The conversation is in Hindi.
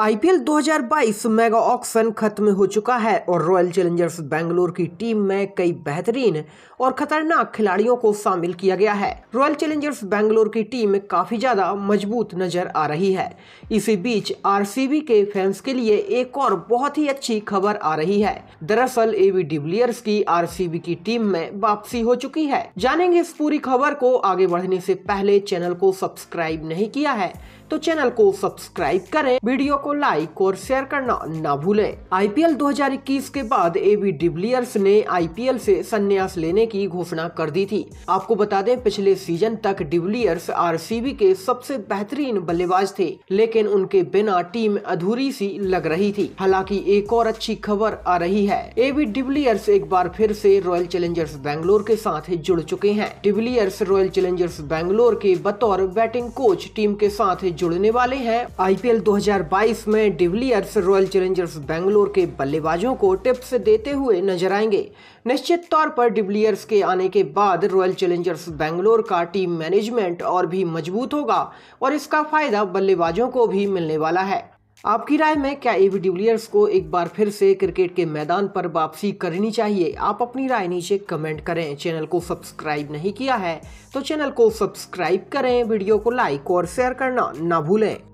आईपीएल 2022 मेगा ऑक्शन खत्म हो चुका है और रॉयल चैलेंजर्स बेंगलोर की टीम में कई बेहतरीन और खतरनाक खिलाड़ियों को शामिल किया गया है रॉयल चैलेंजर्स बेंगलोर की टीम काफी ज्यादा मजबूत नजर आ रही है इसी बीच आरसीबी के फैंस के लिए एक और बहुत ही अच्छी खबर आ रही है दरअसल एवी डिविलियर्स की आर की टीम में वापसी हो चुकी है जानेंगे इस पूरी खबर को आगे बढ़ने से पहले चैनल को सब्सक्राइब नहीं किया है तो चैनल को सब्सक्राइब करें वीडियो को लाइक और शेयर करना ना भूलें आईपीएल 2021 के बाद एबी डिविलियर्स ने आईपीएल से संन्यास लेने की घोषणा कर दी थी आपको बता दें पिछले सीजन तक डिविलियर्स आरसीबी के सबसे बेहतरीन बल्लेबाज थे लेकिन उनके बिना टीम अधूरी सी लग रही थी हालांकि एक और अच्छी खबर आ रही है एबी डिविलियर्स एक बार फिर से रॉयल चैलेंजर्स बैंगलोर के साथ जुड़ चुके हैं डिविलियर्स रॉयल चैलेंजर्स बैंगलोर के बतौर बैटिंग कोच टीम के साथ जुड़ने वाले हैं आईपीएल 2022 बाईस में अर्स रॉयल चैलेंजर्स बेंगलोर के बल्लेबाजों को टिप्स देते हुए नजर आएंगे निश्चित तौर पर डिवलियर्स के आने के बाद रॉयल चैलेंजर्स बेंगलोर का टीम मैनेजमेंट और भी मजबूत होगा और इसका फायदा बल्लेबाजों को भी मिलने वाला है आपकी राय में क्या एवी डिविलियर्स को एक बार फिर से क्रिकेट के मैदान पर वापसी करनी चाहिए आप अपनी राय नीचे कमेंट करें चैनल को सब्सक्राइब नहीं किया है तो चैनल को सब्सक्राइब करें वीडियो को लाइक और शेयर करना ना भूलें